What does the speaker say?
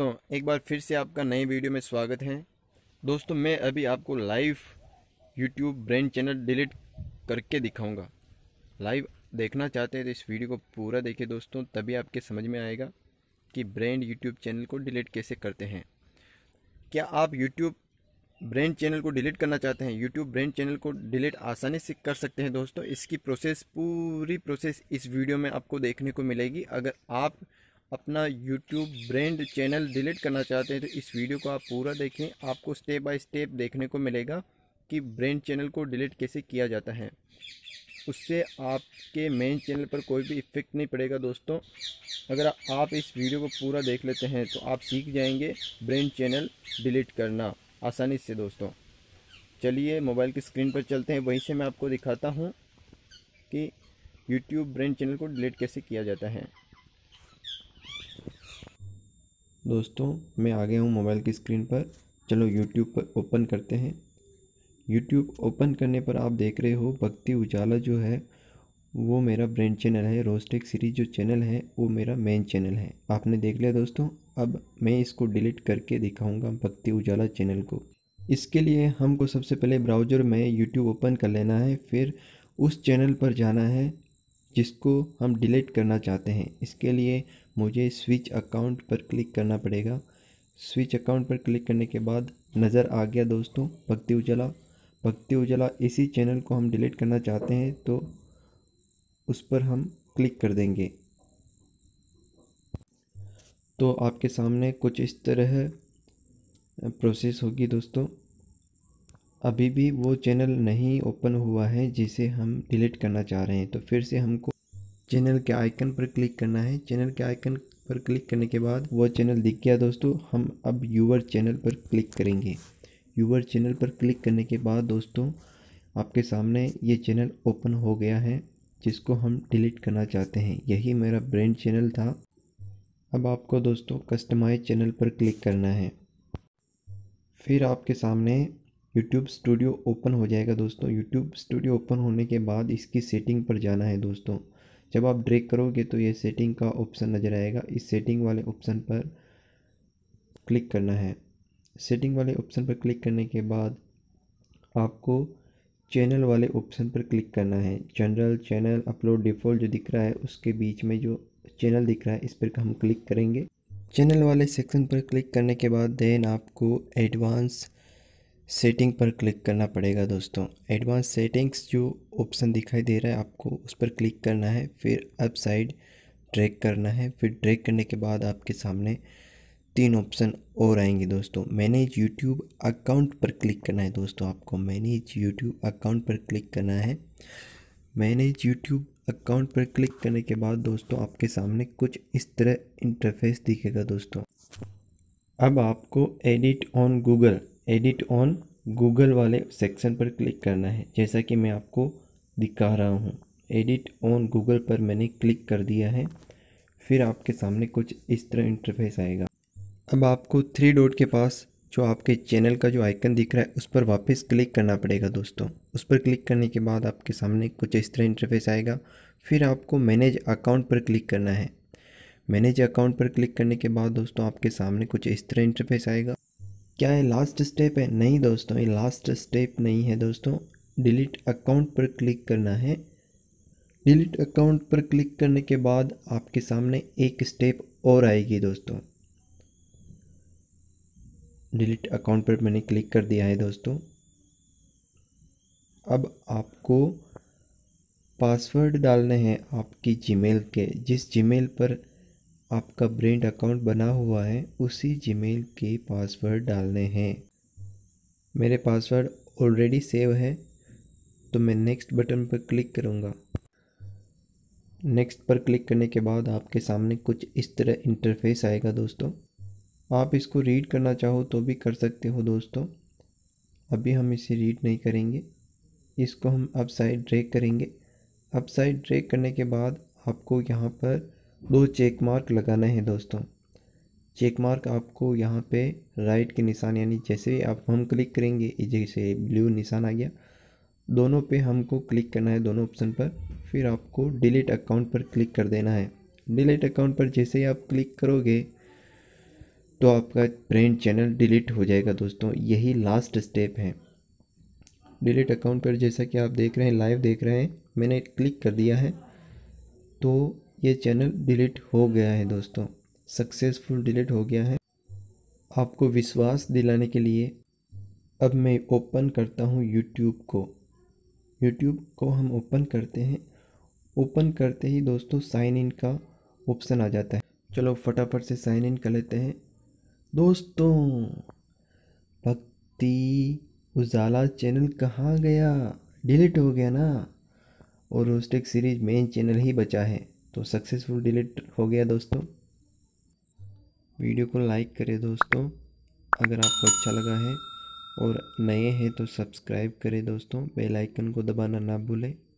दोस्तों एक बार फिर से आपका नए वीडियो में स्वागत है दोस्तों मैं अभी आपको live YouTube brand channel delete करके दिखाऊंगा लाइव देखना चाहते हैं तो इस वीडियो को पूरा देखिए दोस्तों तभी आपके समझ में आएगा कि ब्रेंड यूट्यूब चैनल को डिलीट कैसे करते हैं क्या आप यूट्यूब ब्रेंड चैनल को डिलीट करना चाहते हैं यूट्यूब ब्रेंड चैनल को डिलीट आसानी से कर सकते हैं दोस्तों इसकी प्रोसेस पूरी प्रोसेस इस वीडियो में आपको देखने को मिलेगी अगर आप अपना यूट्यूब ब्रांड चैनल डिलीट करना चाहते हैं तो इस वीडियो को आप पूरा देखें आपको स्टेप बाय स्टेप देखने को मिलेगा कि ब्रांड चैनल को डिलीट कैसे किया जाता है उससे आपके मेन चैनल पर कोई भी इफ़ेक्ट नहीं पड़ेगा दोस्तों अगर आप इस वीडियो को पूरा देख लेते हैं तो आप सीख जाएंगे ब्रांड चैनल डिलीट करना आसानी से दोस्तों चलिए मोबाइल की स्क्रीन पर चलते हैं वहीं से मैं आपको दिखाता हूँ कि यूट्यूब ब्रांड चैनल को डिलीट कैसे किया जाता है दोस्तों मैं आ गया हूँ मोबाइल की स्क्रीन पर चलो यूट्यूब पर ओपन करते हैं यूट्यूब ओपन करने पर आप देख रहे हो भक्ति उजाला जो है वो मेरा ब्रांड चैनल है रोस्टेक सीरीज जो चैनल है वो मेरा मेन चैनल है आपने देख लिया दोस्तों अब मैं इसको डिलीट करके दिखाऊंगा भक्ति उजाला चैनल को इसके लिए हमको सबसे पहले ब्राउज़र में यूट्यूब ओपन कर लेना है फिर उस चैनल पर जाना है जिसको हम डिलीट करना चाहते हैं इसके लिए मुझे स्विच अकाउंट पर क्लिक करना पड़ेगा स्विच अकाउंट पर क्लिक करने के बाद नज़र आ गया दोस्तों भक्ति उजला भक्ति उजला इसी चैनल को हम डिलीट करना चाहते हैं तो उस पर हम क्लिक कर देंगे तो आपके सामने कुछ इस तरह प्रोसेस होगी दोस्तों अभी भी वो चैनल नहीं ओपन हुआ है जिसे हम डिलीट करना चाह रहे हैं तो फिर से हमको चैनल के आइकन पर क्लिक करना है चैनल के आइकन पर क्लिक करने के बाद वह चैनल दिख गया दोस्तों हम अब यूवर चैनल पर क्लिक करेंगे यूवर चैनल पर क्लिक करने के बाद दोस्तों आपके सामने ये चैनल ओपन हो गया है जिसको हम डिलीट करना चाहते हैं यही मेरा ब्रेंड चैनल था अब आपको दोस्तों कस्टमाइज चैनल पर क्लिक करना है फिर आपके सामने YouTube स्टूडियो ओपन हो जाएगा दोस्तों YouTube स्टूडियो ओपन होने के बाद इसकी सेटिंग पर जाना है दोस्तों जब आप ड्रैग करोगे तो ये सेटिंग का ऑप्शन नज़र आएगा इस सेटिंग वाले ऑप्शन पर क्लिक करना है सेटिंग वाले ऑप्शन पर क्लिक करने के बाद आपको चैनल वाले ऑप्शन पर क्लिक करना है जनरल चैनल अपलोड डिफ़ॉल्ट जो दिख रहा है उसके बीच में जो चैनल दिख रहा है इस पर हम क्लिक करेंगे चैनल वाले सेक्शन पर क्लिक करने के बाद देन आपको एडवांस सेटिंग पर क्लिक करना पड़ेगा दोस्तों एडवांस सेटिंग्स जो ऑप्शन दिखाई दे रहा है आपको उस पर क्लिक करना है फिर अप साइड ड्रैग करना है फिर ड्रैग करने के बाद आपके सामने तीन ऑप्शन और आएंगे दोस्तों मैनेज यूट्यूब अकाउंट पर क्लिक करना है दोस्तों आपको मैनेज यूट्यूब अकाउंट पर क्लिक करना है मैनेज यूट्यूब अकाउंट पर क्लिक करने के बाद दोस्तों आपके सामने कुछ इस तरह इंटरफेस दिखेगा दोस्तों अब आपको edit on Google edit on Google वाले सेक्शन पर क्लिक करना है जैसा कि मैं आपको दिखा रहा हूँ एडिट ऑन गूगल पर मैंने क्लिक कर दिया है फिर आपके सामने कुछ इस तरह इंटरफेस आएगा अब आपको थ्री डॉट के पास जो आपके चैनल का जो आइकन दिख रहा है उस पर वापस क्लिक करना पड़ेगा दोस्तों उस पर क्लिक करने के बाद आपके सामने कुछ इस तरह इंटरफेस आएगा फिर आपको मैनेज अकाउंट पर क्लिक करना है मैनेज अकाउंट पर क्लिक करने के बाद दोस्तों आपके सामने कुछ इस तरह इंटरफेस आएगा क्या ये लास्ट स्टेप है नहीं दोस्तों ये लास्ट स्टेप नहीं है दोस्तों डिलीट अकाउंट पर क्लिक करना है डिलीट अकाउंट पर क्लिक करने के बाद आपके सामने एक स्टेप और आएगी दोस्तों डिलीट अकाउंट पर मैंने क्लिक कर दिया है दोस्तों अब आपको पासवर्ड डालने हैं आपकी जीमेल के जिस जीमेल पर आपका ब्रेंड अकाउंट बना हुआ है उसी जीमेल के पासवर्ड डालने हैं मेरे पासवर्ड ऑलरेडी सेव है तो मैं नेक्स्ट बटन पर क्लिक करूँगा नेक्स्ट पर क्लिक करने के बाद आपके सामने कुछ इस तरह इंटरफेस आएगा दोस्तों आप इसको रीड करना चाहो तो भी कर सकते हो दोस्तों अभी हम इसे रीड नहीं करेंगे इसको हम अपसाइड ड्रैग करेंगे अपसाइड ड्रैग करने के बाद आपको यहाँ पर दो चेक मार्क लगाना है दोस्तों चेक मार्क आपको यहाँ पे राइट के निशान यानी जैसे आप हम क्लिक करेंगे जैसे ब्लू निशान आ गया दोनों पे हमको क्लिक करना है दोनों ऑप्शन पर फिर आपको डिलीट अकाउंट पर क्लिक कर देना है डिलीट अकाउंट पर जैसे ही आप क्लिक करोगे तो आपका ब्रेंड चैनल डिलीट हो जाएगा दोस्तों यही लास्ट स्टेप है डिलीट अकाउंट पर जैसा कि आप देख रहे हैं लाइव देख रहे हैं मैंने क्लिक कर दिया है तो ये चैनल डिलीट हो गया है दोस्तों सक्सेसफुल डिलीट हो गया है आपको विश्वास दिलाने के लिए अब मैं ओपन करता हूँ यूट्यूब को यूट्यूब को हम ओपन करते हैं ओपन करते ही दोस्तों साइन इन का ऑप्शन आ जाता है चलो फटाफट से साइन इन कर लेते हैं दोस्तों भक्ति उजाला चैनल कहाँ गया डिलीट हो गया ना और रोस्टेक सीरीज मेन चैनल ही बचा है तो सक्सेसफुल डिलीट हो गया दोस्तों वीडियो को लाइक करें दोस्तों अगर आपको अच्छा लगा है और नए हैं तो सब्सक्राइब करें दोस्तों बेल आइकन को दबाना ना भूलें